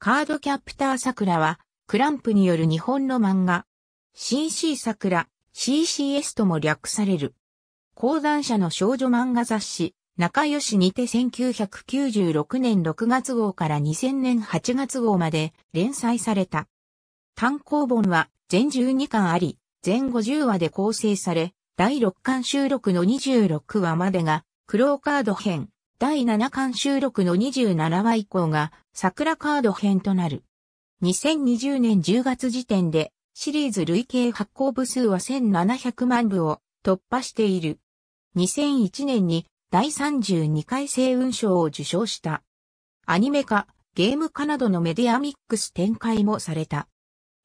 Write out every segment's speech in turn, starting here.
カードキャプター桜は、クランプによる日本の漫画。CC 桜、CCS とも略される。講談社の少女漫画雑誌、仲良しにて1996年6月号から2000年8月号まで連載された。単行本は全12巻あり、全50話で構成され、第6巻収録の26話までが、クローカード編、第7巻収録の27話以降が桜カード編となる。2020年10月時点でシリーズ累計発行部数は1700万部を突破している。2001年に第32回星雲賞を受賞した。アニメ化、ゲーム化などのメディアミックス展開もされた。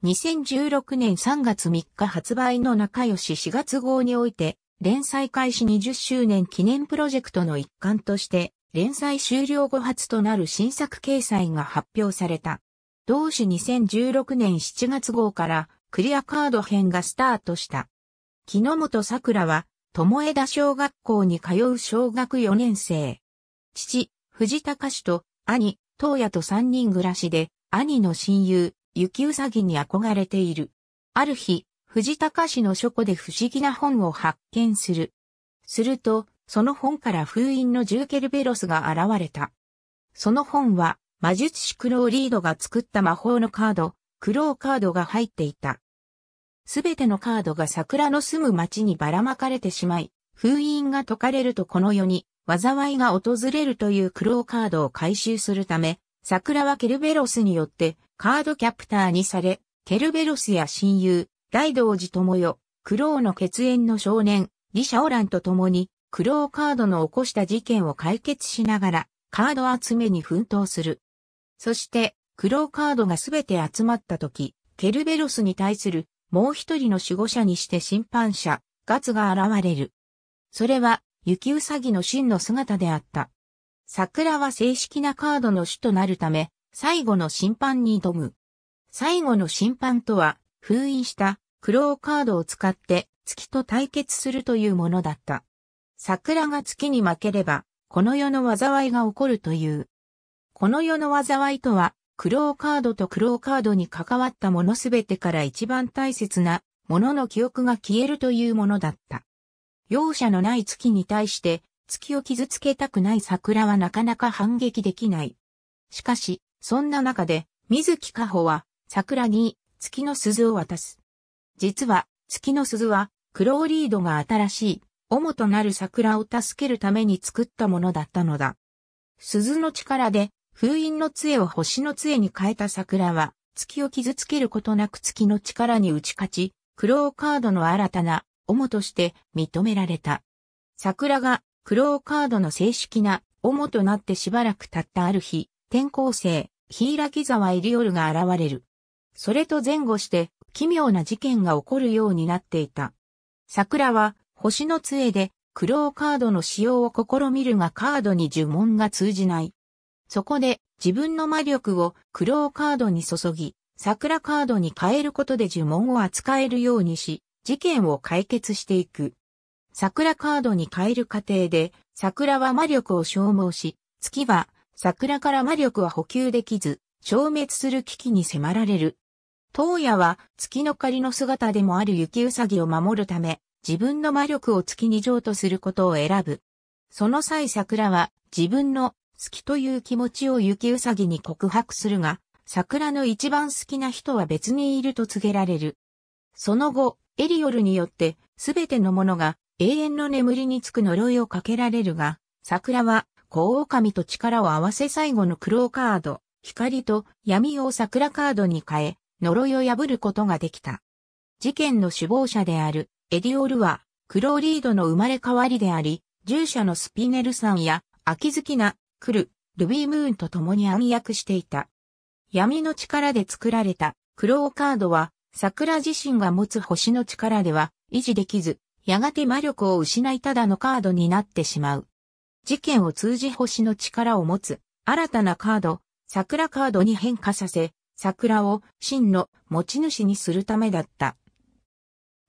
2016年3月3日発売の仲良し4月号において、連載開始20周年記念プロジェクトの一環として、連載終了後初となる新作掲載が発表された。同種2016年7月号からクリアカード編がスタートした。木之本桜は、友枝小学校に通う小学4年生。父、藤隆氏と兄、東也と3人暮らしで、兄の親友、雪うさぎに憧れている。ある日、藤隆氏の書庫で不思議な本を発見する。すると、その本から封印のジューケルベロスが現れた。その本は、魔術師クローリードが作った魔法のカード、クローカードが入っていた。すべてのカードが桜の住む町にばらまかれてしまい、封印が解かれるとこの世に災いが訪れるというクローカードを回収するため、桜はケルベロスによってカードキャプターにされ、ケルベロスや親友、大道寺智代、苦労の血縁の少年、李ャオランと共に、苦労カードの起こした事件を解決しながら、カード集めに奮闘する。そして、苦労カードがすべて集まった時、ケルベロスに対するもう一人の守護者にして審判者、ガツが現れる。それは、雪うさぎの真の姿であった。桜は正式なカードの主となるため、最後の審判に挑む。最後の審判とは、封印したクローカードを使って月と対決するというものだった。桜が月に負ければ、この世の災いが起こるという。この世の災いとは、クローカードとクローカードに関わったものすべてから一番大切なものの記憶が消えるというものだった。容赦のない月に対して、月を傷つけたくない桜はなかなか反撃できない。しかし、そんな中で、水木加穂は、桜に月の鈴を渡す。実は、月の鈴は、クローリードが新しい、主となる桜を助けるために作ったものだったのだ。鈴の力で、封印の杖を星の杖に変えた桜は、月を傷つけることなく月の力に打ち勝ち、クローカードの新たな、主として認められた。桜が、クローカードの正式な、主となってしばらく経ったある日、転校生、ヒイラギ沢エリオルが現れる。それと前後して、奇妙な事件が起こるようになっていた。桜は星の杖でローカードの使用を試みるがカードに呪文が通じない。そこで自分の魔力をローカードに注ぎ、桜カードに変えることで呪文を扱えるようにし、事件を解決していく。桜カードに変える過程で、桜は魔力を消耗し、月は桜から魔力は補給できず、消滅する危機に迫られる。東野は月の仮の姿でもある雪うさぎを守るため、自分の魔力を月に譲渡することを選ぶ。その際桜は自分の好きという気持ちを雪うさぎに告白するが、桜の一番好きな人は別にいると告げられる。その後、エリオルによってすべてのものが永遠の眠りにつく呪いをかけられるが、桜は小狼と力を合わせ最後の黒カード、光と闇を桜カードに変え、呪いを破ることができた。事件の首謀者であるエディオルは、クローリードの生まれ変わりであり、従者のスピネルさんや、秋月な、クル、ルビームーンと共に暗躍していた。闇の力で作られた、クローカードは、桜自身が持つ星の力では維持できず、やがて魔力を失いただのカードになってしまう。事件を通じ星の力を持つ、新たなカード、桜カードに変化させ、桜を真の持ち主にするためだった。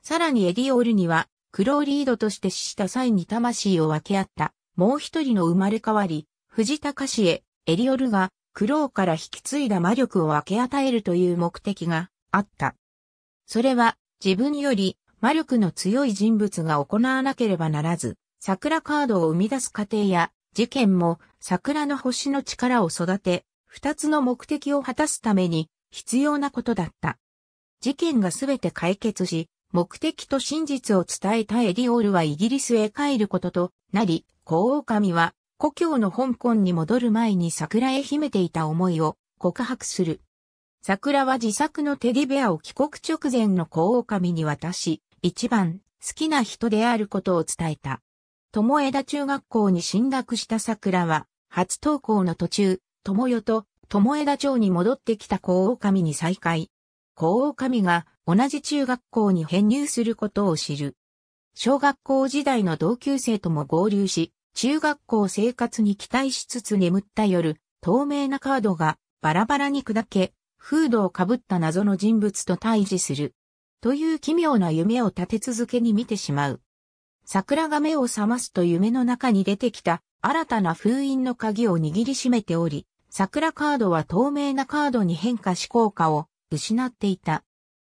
さらにエディオールには、クローリードとして死した際に魂を分け合った、もう一人の生まれ変わり、藤高氏へ、エディオルが、クローから引き継いだ魔力を分け与えるという目的があった。それは、自分より魔力の強い人物が行わなければならず、桜カードを生み出す過程や、事件も桜の星の力を育て、二つの目的を果たすために必要なことだった。事件がすべて解決し、目的と真実を伝えたエディオールはイギリスへ帰ることとなり、小狼は故郷の香港に戻る前に桜へ秘めていた思いを告白する。桜は自作のテディベアを帰国直前の小狼に渡し、一番好きな人であることを伝えた。友枝中学校に進学した桜は、初登校の途中、友よと友枝町に戻ってきた高王神に再会。高王神が同じ中学校に編入することを知る。小学校時代の同級生とも合流し、中学校生活に期待しつつ眠った夜、透明なカードがバラバラに砕け、フードをかぶった謎の人物と対峙する。という奇妙な夢を立て続けに見てしまう。桜が目を覚ますと夢の中に出てきた新たな封印の鍵を握りしめており、桜カードは透明なカードに変化し効果を失っていた。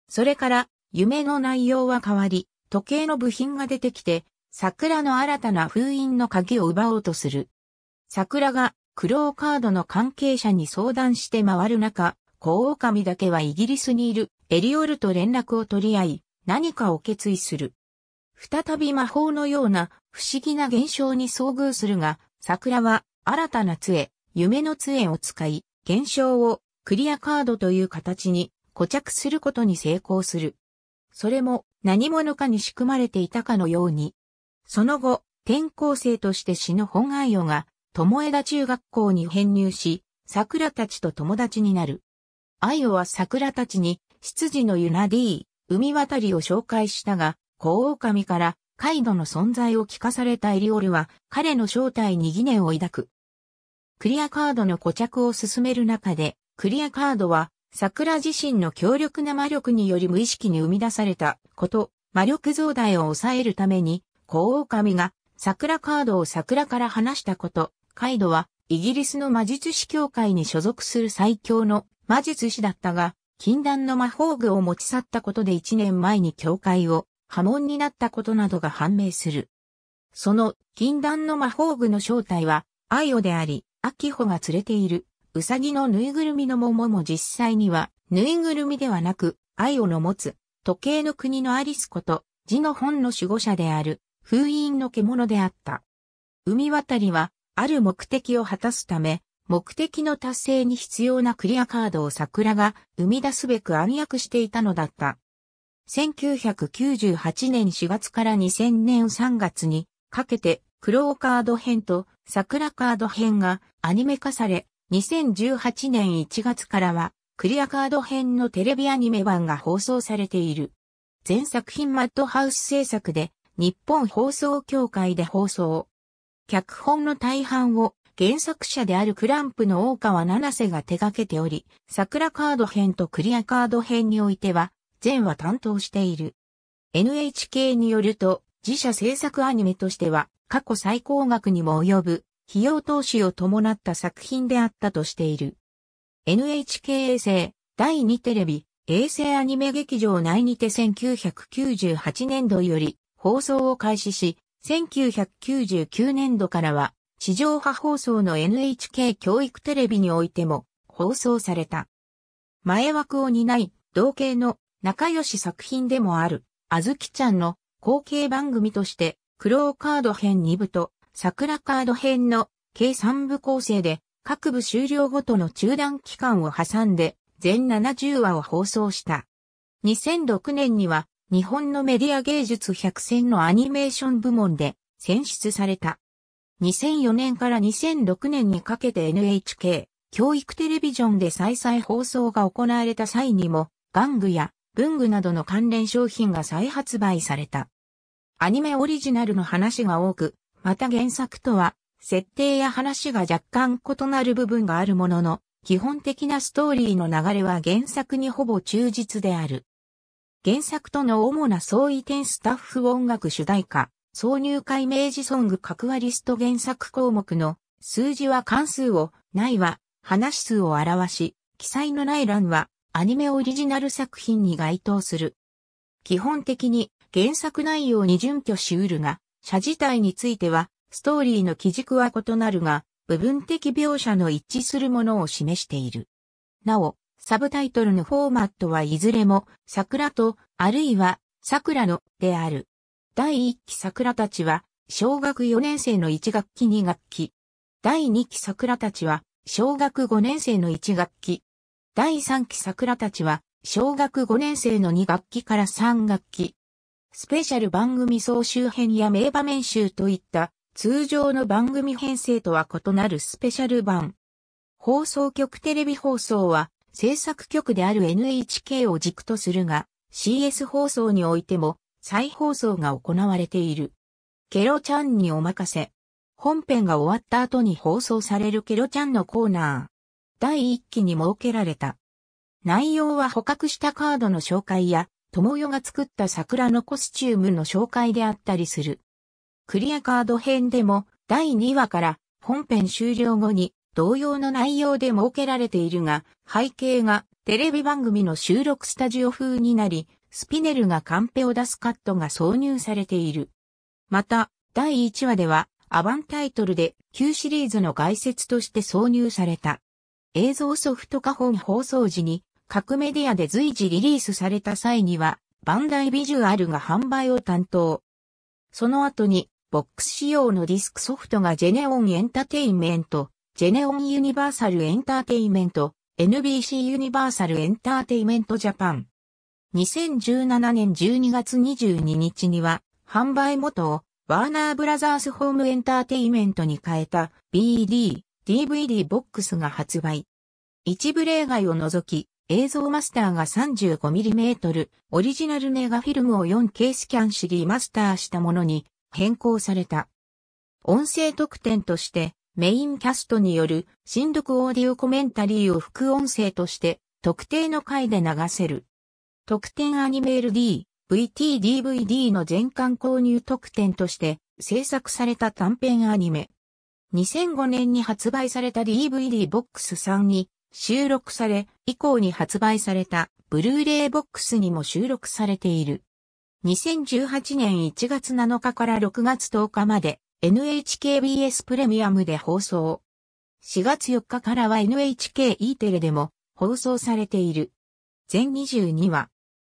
それから夢の内容は変わり、時計の部品が出てきて、桜の新たな封印の鍵を奪おうとする。桜がクローカードの関係者に相談して回る中、小狼だけはイギリスにいるエリオルと連絡を取り合い、何かを決意する。再び魔法のような不思議な現象に遭遇するが、桜は新たな杖、夢の杖を使い、現象をクリアカードという形に固着することに成功する。それも何者かに仕組まれていたかのように。その後、転校生として死ぬ本愛代が、友枝中学校に編入し、桜たちと友達になる。愛代は桜たちに、執事のユナディー、海渡りを紹介したが、小狼から、カイドの存在を聞かされたエリオルは、彼の正体に疑念を抱く。クリアカードの固着を進める中で、クリアカードは、桜自身の強力な魔力により無意識に生み出されたこと、魔力増大を抑えるために、小狼が桜カードを桜から離したこと、カイドはイギリスの魔術師協会に所属する最強の魔術師だったが、禁断の魔法具を持ち去ったことで1年前に教会を破門になったことなどが判明する。その禁断の魔法具の正体は、アイオであり、秋穂が連れている、うさぎのぬいぐるみの桃も実際には、ぬいぐるみではなく、愛をの持つ、時計の国のアリスこと、字の本の守護者である、封印の獣であった。海渡りは、ある目的を果たすため、目的の達成に必要なクリアカードを桜が生み出すべく暗躍していたのだった。1998年4月から2000年3月にかけて、クローカード編と桜カード編がアニメ化され、2018年1月からは、クリアカード編のテレビアニメ版が放送されている。全作品マッドハウス制作で、日本放送協会で放送。脚本の大半を原作者であるクランプの大川七瀬が手掛けており、桜カード編とクリアカード編においては、全話担当している。NHK によると、自社制作アニメとしては、過去最高額にも及ぶ費用投資を伴った作品であったとしている。NHK 衛星第2テレビ衛星アニメ劇場内にて1998年度より放送を開始し、1999年度からは地上波放送の NHK 教育テレビにおいても放送された。前枠を担い、同型の仲良し作品でもある、あずきちゃんの後継番組としてクローカード編2部と桜カード編の計3部構成で各部終了ごとの中断期間を挟んで全70話を放送した。2006年には日本のメディア芸術百選のアニメーション部門で選出された。2004年から2006年にかけて NHK 教育テレビジョンで再々放送が行われた際にも、玩具や文具などの関連商品が再発売された。アニメオリジナルの話が多く、また原作とは、設定や話が若干異なる部分があるものの、基本的なストーリーの流れは原作にほぼ忠実である。原作との主な相違点スタッフ音楽主題歌、挿入会明治ソング格割リスト原作項目の数字は関数を、ないは話数を表し、記載のない欄はアニメオリジナル作品に該当する。基本的に原作内容に準拠しうるが、写自体については、ストーリーの基軸は異なるが、部分的描写の一致するものを示している。なお、サブタイトルのフォーマットはいずれも、桜と、あるいは、桜の、である。第1期桜たちは、小学4年生の1学期2学期。第2期桜たちは、小学5年生の1学期。第3期桜たちは、小学5年生の2学期から3学期。スペシャル番組総集編や名場面集といった通常の番組編成とは異なるスペシャル版。放送局テレビ放送は制作局である NHK を軸とするが CS 放送においても再放送が行われている。ケロちゃんにお任せ。本編が終わった後に放送されるケロちゃんのコーナー。第1期に設けられた。内容は捕獲したカードの紹介や友よが作った桜のコスチュームの紹介であったりする。クリアカード編でも第2話から本編終了後に同様の内容で設けられているが、背景がテレビ番組の収録スタジオ風になり、スピネルがカンペを出すカットが挿入されている。また、第1話ではアバンタイトルで旧シリーズの概説として挿入された。映像ソフト化本放送時に各メディアで随時リリースされた際には、バンダイビジュアルが販売を担当。その後に、ボックス仕様のディスクソフトがジェネオンエンタテイメント、ジェネオンユニバーサルエンターテイメント、NBC ユニバーサルエンターテイメントジャパン。2017年12月22日には、販売元をワーナーブラザースホームエンターテイメントに変えた BD、DVD ボックスが発売。一部例外を除き、映像マスターが 35mm オリジナルネガフィルムを 4K スキャンしリマスターしたものに変更された。音声特典としてメインキャストによる新読オーディオコメンタリーを副音声として特定の回で流せる。特典アニメ LD、VTDVD の全巻購入特典として制作された短編アニメ。2005年に発売された DVD ボックス3に収録され、以降に発売されたブルーレイボックスにも収録されている。2018年1月7日から6月10日まで NHKBS プレミアムで放送。4月4日からは NHKE テレでも放送されている。全22話。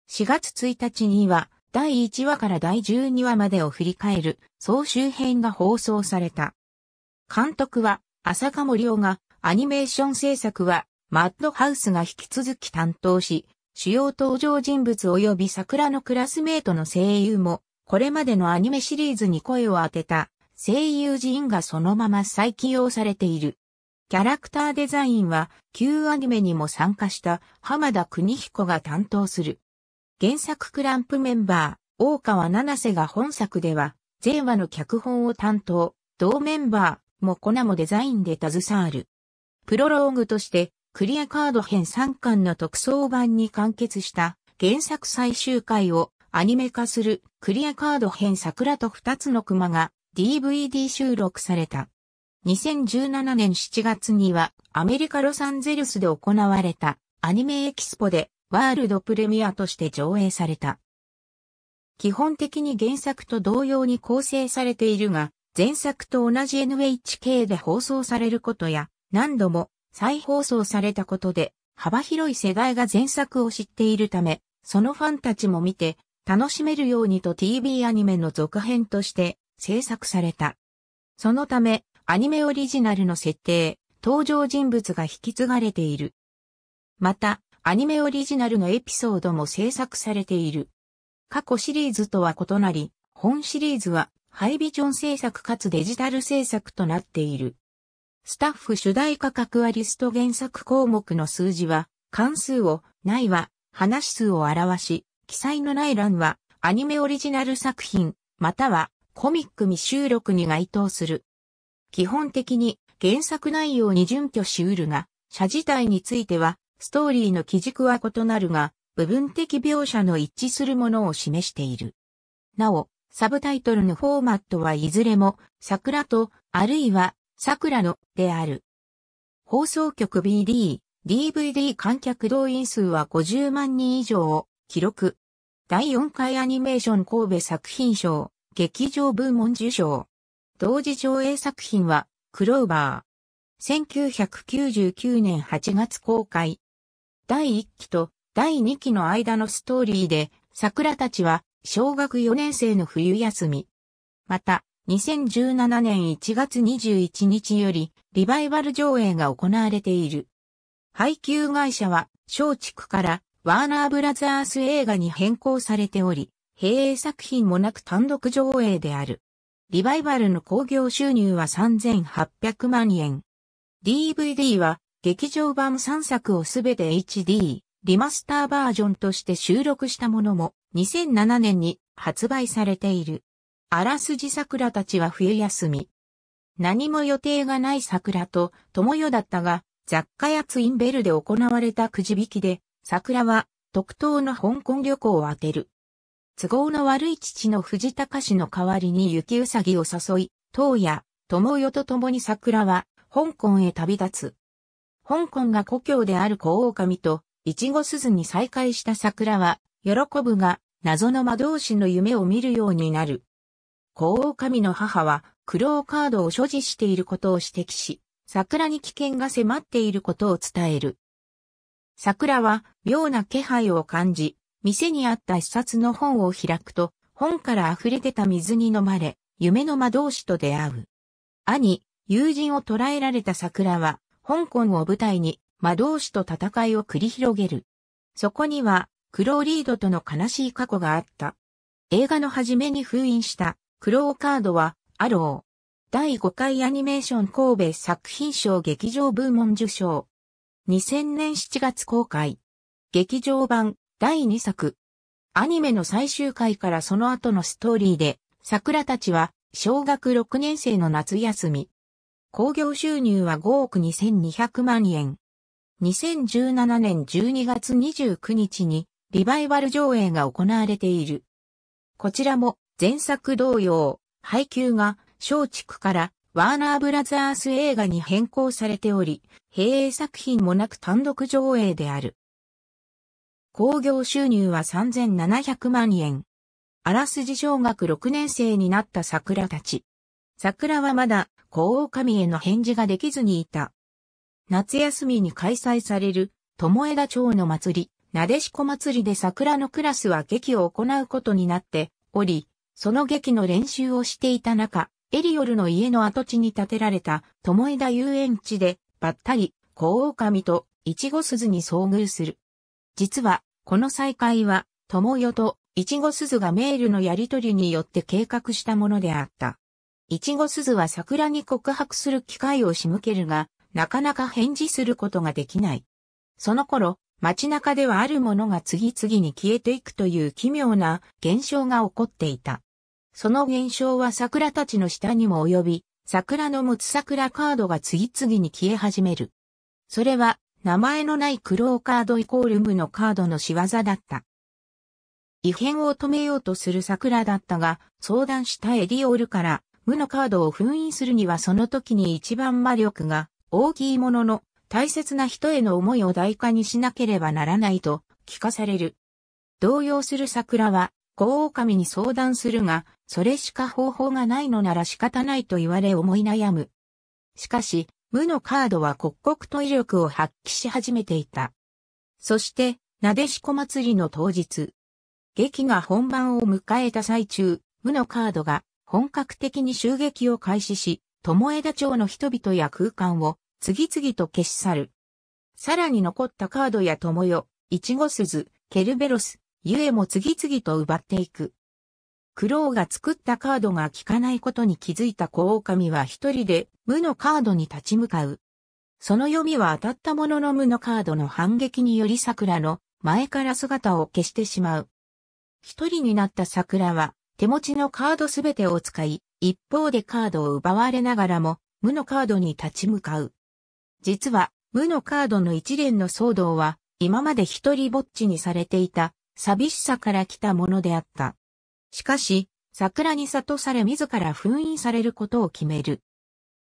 4月1日には第1話から第12話までを振り返る総集編が放送された。監督は浅香森夫がアニメーション制作は、マッドハウスが引き続き担当し、主要登場人物及び桜のクラスメイトの声優も、これまでのアニメシリーズに声を当てた声優陣がそのまま再起用されている。キャラクターデザインは旧アニメにも参加した浜田邦彦が担当する。原作クランプメンバー、大川七瀬が本作では、全話の脚本を担当、同メンバー、もコナもデザインで携わる。プロローグとして、クリアカード編3巻の特装版に完結した原作最終回をアニメ化するクリアカード編桜と2つの熊が DVD 収録された。2017年7月にはアメリカロサンゼルスで行われたアニメエキスポでワールドプレミアとして上映された。基本的に原作と同様に構成されているが、前作と同じ NHK で放送されることや、何度も再放送されたことで、幅広い世代が前作を知っているため、そのファンたちも見て、楽しめるようにと TV アニメの続編として制作された。そのため、アニメオリジナルの設定、登場人物が引き継がれている。また、アニメオリジナルのエピソードも制作されている。過去シリーズとは異なり、本シリーズはハイビジョン制作かつデジタル制作となっている。スタッフ主題価格はリスト原作項目の数字は、関数を、ないは、話数を表し、記載のない欄は、アニメオリジナル作品、または、コミック未収録に該当する。基本的に、原作内容に準拠しうるが、社自体については、ストーリーの基軸は異なるが、部分的描写の一致するものを示している。なお、サブタイトルのフォーマットはいずれも、桜と、あるいは桜野である。放送局 BD、DVD 観客動員数は50万人以上を記録。第4回アニメーション神戸作品賞、劇場部門受賞。同時上映作品は、クローバー。1999年8月公開。第1期と第2期の間のストーリーで、桜たちは小学4年生の冬休み。また、2017年1月21日よりリバイバル上映が行われている。配給会社は松竹からワーナーブラザース映画に変更されており、閉営作品もなく単独上映である。リバイバルの興行収入は3800万円。DVD は劇場版3作をすべて HD、リマスターバージョンとして収録したものも2007年に発売されている。あらすじ桜たちは冬休み。何も予定がない桜と友よだったが、雑貨やツインベルで行われたくじ引きで、桜は特等の香港旅行を当てる。都合の悪い父の藤隆氏の代わりに雪うさぎを誘い、東や友よと共に桜は香港へ旅立つ。香港が故郷である小狼と、いちご鈴に再会した桜は、喜ぶが、謎の魔導士の夢を見るようになる。古王神の母は、クローカードを所持していることを指摘し、桜に危険が迫っていることを伝える。桜は、妙な気配を感じ、店にあった一冊の本を開くと、本から溢れ出た水に飲まれ、夢の魔導士と出会う。兄、友人を捕らえられた桜は、香港を舞台に魔導士と戦いを繰り広げる。そこには、クローリードとの悲しい過去があった。映画の初めに封印したクローカードは、アロー。第5回アニメーション神戸作品賞劇場部門受賞。2000年7月公開。劇場版第2作。アニメの最終回からその後のストーリーで、桜たちは小学6年生の夏休み。興行収入は5億2200万円。2017年12月29日にリバイバル上映が行われている。こちらも前作同様、配給が松竹からワーナーブラザース映画に変更されており、閉営作品もなく単独上映である。興行収入は3700万円。あらすじ小学6年生になった桜たち。桜はまだ、高狼への返事ができずにいた。夏休みに開催される、友枝町の祭り、なでしこ祭りで桜のクラスは劇を行うことになっており、その劇の練習をしていた中、エリオルの家の跡地に建てられた、友枝遊園地で、ばったり、小狼と、イチゴ鈴に遭遇する。実は、この再会は、友よと、イチゴ鈴がメールのやり取りによって計画したものであった。イチゴ鈴は桜に告白する機会を仕向けるが、なかなか返事することができない。その頃、街中ではあるものが次々に消えていくという奇妙な現象が起こっていた。その現象は桜たちの下にも及び、桜の持つ桜カードが次々に消え始める。それは、名前のないクローカードイコール無のカードの仕業だった。異変を止めようとする桜だったが、相談したエディオールから、無のカードを封印するにはその時に一番魔力が大きいものの大切な人への思いを代価にしなければならないと聞かされる。動揺する桜は、大狼に相談するが、それしか方法がないのなら仕方ないと言われ思い悩む。しかし、無のカードは刻々と威力を発揮し始めていた。そして、なでしこ祭りの当日。劇が本番を迎えた最中、無のカードが本格的に襲撃を開始し、友枝町の人々や空間を次々と消し去る。さらに残ったカードや友よ、イチゴ鈴、ケルベロス、ゆえも次々と奪っていく。クロウが作ったカードが効かないことに気づいた小狼は一人で無のカードに立ち向かう。その読みは当たったものの無のカードの反撃により桜の前から姿を消してしまう。一人になった桜は手持ちのカードすべてを使い、一方でカードを奪われながらも無のカードに立ち向かう。実は、無のカードの一連の騒動は、今まで一人ぼっちにされていた、寂しさから来たものであった。しかし、桜に悟され自ら封印されることを決める。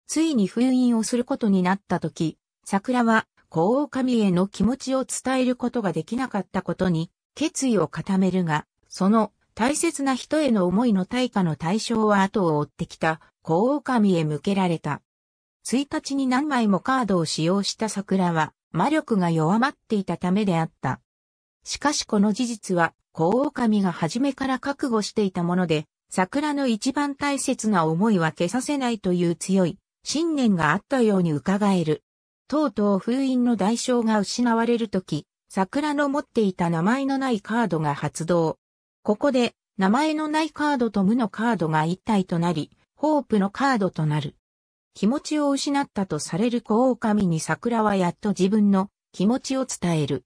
ついに封印をすることになった時、桜は、高王神への気持ちを伝えることができなかったことに、決意を固めるが、その大切な人への思いの対価の対象は後を追ってきた、高王神へ向けられた。1日に何枚もカードを使用した桜は魔力が弱まっていたためであった。しかしこの事実は、小狼が初めから覚悟していたもので、桜の一番大切な思いは消させないという強い信念があったように伺える。とうとう封印の代償が失われるとき、桜の持っていた名前のないカードが発動。ここで、名前のないカードと無のカードが一体となり、ホープのカードとなる。気持ちを失ったとされる小狼に桜はやっと自分の気持ちを伝える。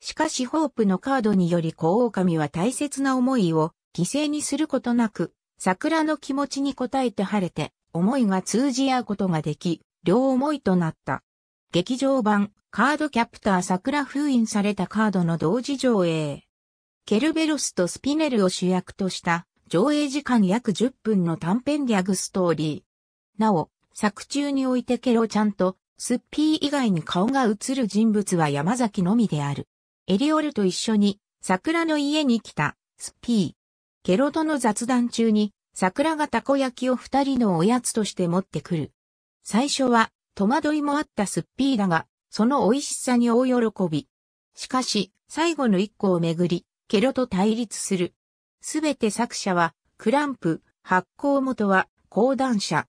しかしホープのカードにより小狼は大切な思いを犠牲にすることなく、桜の気持ちに応えて晴れて、思いが通じ合うことができ、両思いとなった。劇場版、カードキャプター桜封印されたカードの同時上映。ケルベロスとスピネルを主役とした、上映時間約10分の短編ギャグストーリー。なお、作中においてケロちゃんと、スッピー以外に顔が映る人物は山崎のみである。エリオルと一緒に、桜の家に来た、スッピー。ケロとの雑談中に、桜がたこ焼きを二人のおやつとして持ってくる。最初は、戸惑いもあったスッピーだが、その美味しさに大喜び。しかし、最後の一個をめぐり、ケロと対立する。すべて作者は、クランプ、発行元は、講談社。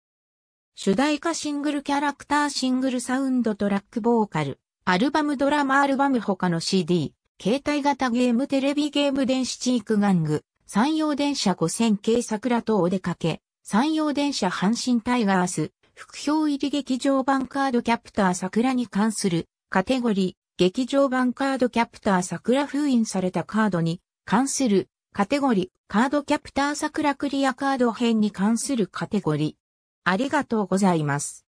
主題歌シングルキャラクターシングルサウンドトラックボーカル、アルバムドラマアルバム他の CD、携帯型ゲームテレビゲーム電子チーク玩具、山陽電車5000系桜とお出かけ、山陽電車阪神タイガース、副評入り劇場版カードキャプター桜に関するカテゴリー、劇場版カードキャプター桜封印されたカードに関するカテゴリー、カードキャプター桜クリアカード編に関するカテゴリありがとうございます。